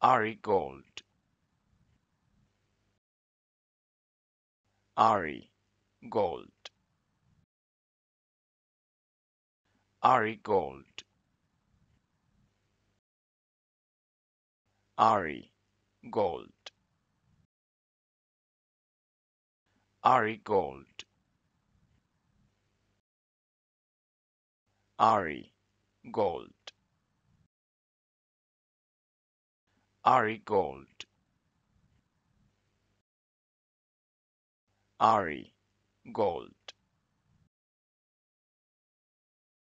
Ari Gold Ari Gold Ari Gold Ari Gold Ari Gold Ari Gold Ari Gold Ari Gold